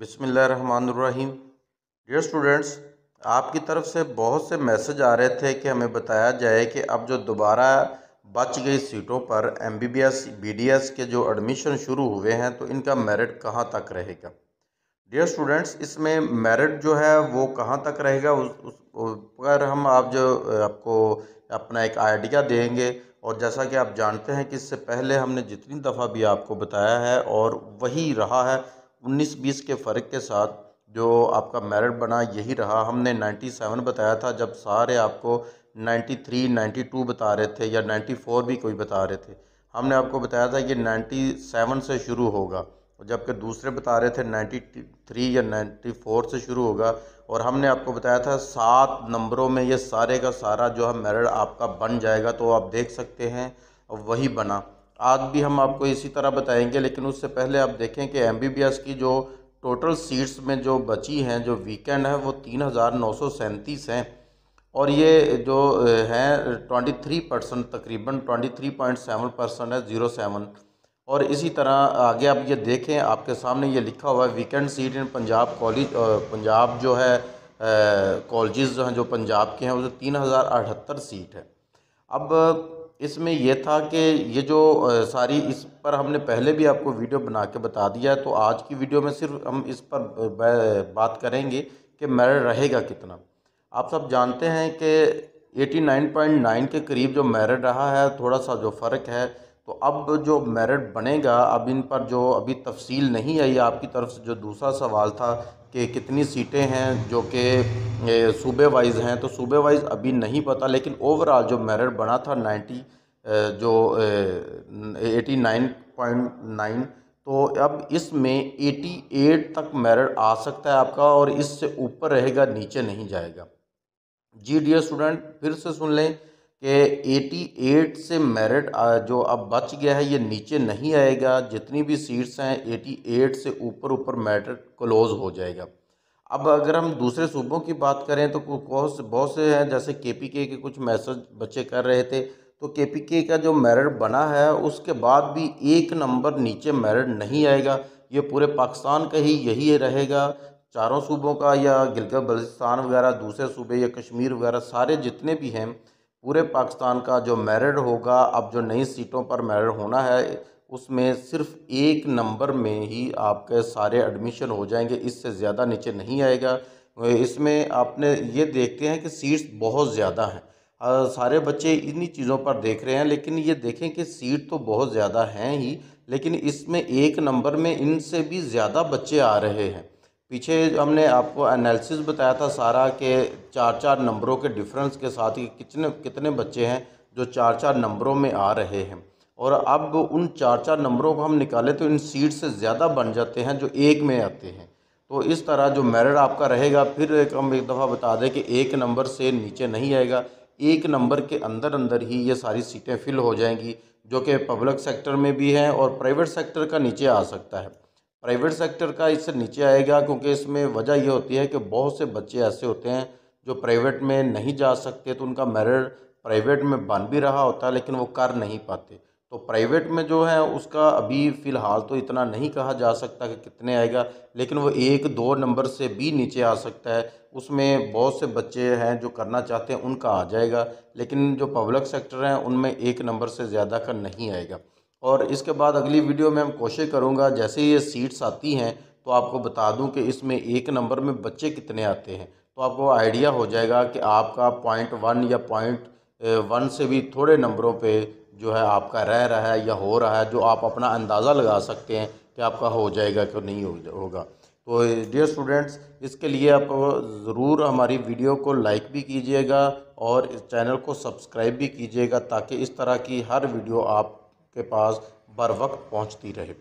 बिसमीम dear students आपकी तरफ से बहुत से मैसेज आ रहे थे कि हमें बताया जाए कि अब जो दोबारा बच गई सीटों पर M B B S B D S के जो एडमिशन शुरू हुए हैं तो इनका मेरिट कहाँ तक रहेगा डियर स्टूडेंट्स इसमें मेरिट जो है वो कहाँ तक रहेगा उस, उस पर हम आप जो आपको अपना एक आइडिया देंगे और जैसा कि आप जानते हैं कि इससे पहले हमने जितनी दफ़ा भी आपको बताया है और वही रहा है उन्नीस बीस के फ़र्क के साथ जो आपका मेरिट बना यही रहा हमने नाइन्टी सेवन बताया था जब सारे आपको नाइन्टी थ्री नाइन्टी टू बता रहे थे या नाइन्टी फोर भी कोई बता रहे थे हमने आपको बताया था कि नाइन्टी सेवन से शुरू होगा जबकि दूसरे बता रहे थे नाइन्टी थ्री या नाइन्टी फोर से शुरू होगा और हमने आपको बताया था सात नंबरों में ये सारे का सारा जो है मेरिट आपका बन जाएगा तो आप देख सकते हैं वही बना आज भी हम आपको इसी तरह बताएंगे लेकिन उससे पहले आप देखें कि एम की जो टोटल सीट्स में जो बची हैं जो वीकेंड है वो तीन हज़ार नौ सौ सैंतीस हैं और ये जो है ट्वेंटी थ्री परसेंट तकरीबन twenty three point seven percent है ज़ीरो सेवन और इसी तरह आगे आप ये देखें आपके सामने ये लिखा हुआ है weekend seat in Punjab college Punjab जो है कॉलेज जो हैं जो पंजाब के हैं वो तीन हज़ार अठहत्तर सीट है अब इसमें यह था कि ये जो सारी इस पर हमने पहले भी आपको वीडियो बना के बता दिया है तो आज की वीडियो में सिर्फ हम इस पर बात करेंगे कि मैरिड रहेगा कितना आप सब जानते हैं कि 89.9 के करीब जो मैरिड रहा है थोड़ा सा जो फ़र्क है तो अब जो मेरिट बनेगा अब इन पर जो अभी तफसील नहीं आई आपकी तरफ से जो दूसरा सवाल था कि कितनी सीटें हैं जो कि सूबे वाइज हैं तो सूबे वाइज अभी नहीं पता लेकिन ओवरऑल जो मेरिट बना था नाइन्टी जो एटी नाइन पॉइंट नाइन तो अब इसमें एटी एट तक मेरिट आ सकता है आपका और इससे ऊपर रहेगा नीचे नहीं जाएगा जी डी स्टूडेंट फिर से सुन लें कि 88 से मेरिट जो अब बच गया है ये नीचे नहीं आएगा जितनी भी सीट्स हैं 88 से ऊपर ऊपर मेरिट क्लोज़ हो जाएगा अब अगर हम दूसरे सूबों की बात करें तो बहुत से बहुत से हैं जैसे के पी के कुछ मैसेज बच्चे कर रहे थे तो के पी के का जो मेरिट बना है उसके बाद भी एक नंबर नीचे मेरिट नहीं आएगा ये पूरे पाकिस्तान का ही यही रहेगा चारों सूबों का या गिलगित बल्तिस्तान वगैरह दूसरे सूबे या कश्मीर वगैरह सारे जितने भी हैं पूरे पाकिस्तान का जो मेरिट होगा अब जो नई सीटों पर मेरिट होना है उसमें सिर्फ एक नंबर में ही आपके सारे एडमिशन हो जाएंगे इससे ज़्यादा नीचे नहीं आएगा इसमें आपने ये देखते हैं कि सीट्स बहुत ज़्यादा हैं सारे बच्चे इन्हीं चीज़ों पर देख रहे हैं लेकिन ये देखें कि सीट तो बहुत ज़्यादा हैं ही लेकिन इसमें एक नंबर में इनसे भी ज़्यादा बच्चे आ रहे हैं पीछे हमने आपको एनालिसिस बताया था सारा के चार चार नंबरों के डिफरेंस के साथ ही कितने कितने बच्चे हैं जो चार चार नंबरों में आ रहे हैं और अब उन चार चार नंबरों को हम निकालें तो इन सीट से ज़्यादा बन जाते हैं जो एक में आते हैं तो इस तरह जो मेरिट आपका रहेगा फिर एक हम एक दफ़ा बता दें कि एक नंबर से नीचे नहीं आएगा एक नंबर के अंदर अंदर ही ये सारी सीटें फिल हो जाएंगी जो कि पब्लिक सेक्टर में भी हैं और प्राइवेट सेक्टर का नीचे आ सकता है प्राइवेट सेक्टर का इससे नीचे आएगा क्योंकि इसमें वजह यह होती है कि बहुत से बच्चे ऐसे होते हैं जो प्राइवेट में नहीं जा सकते तो उनका मेरिट प्राइवेट में बन भी रहा होता है लेकिन वो कर नहीं पाते तो प्राइवेट में जो है उसका अभी फ़िलहाल तो इतना नहीं कहा जा सकता कि कितने आएगा लेकिन वो एक दो नंबर से भी नीचे आ सकता है उसमें बहुत से बच्चे हैं जो करना चाहते हैं उनका आ जाएगा लेकिन जो पब्लिक सेक्टर हैं उनमें एक नंबर से ज़्यादा का नहीं आएगा और इसके बाद अगली वीडियो में हम कोशिश करूँगा जैसे ये सीट्स आती हैं तो आपको बता दूँ कि इसमें एक नंबर में बच्चे कितने आते हैं तो आपको आइडिया हो जाएगा कि आपका पॉइंट वन या पॉइंट वन से भी थोड़े नंबरों पे जो है आपका रह रहा है या हो रहा है जो आप अपना अंदाज़ा लगा सकते हैं कि आपका हो जाएगा कि नहीं हो होगा तो डियर स्टूडेंट्स इसके लिए आप ज़रूर हमारी वीडियो को लाइक भी कीजिएगा और इस चैनल को सब्सक्राइब भी कीजिएगा ताकि इस तरह की हर वीडियो आप के पास बर वक्त पहुँचती रहे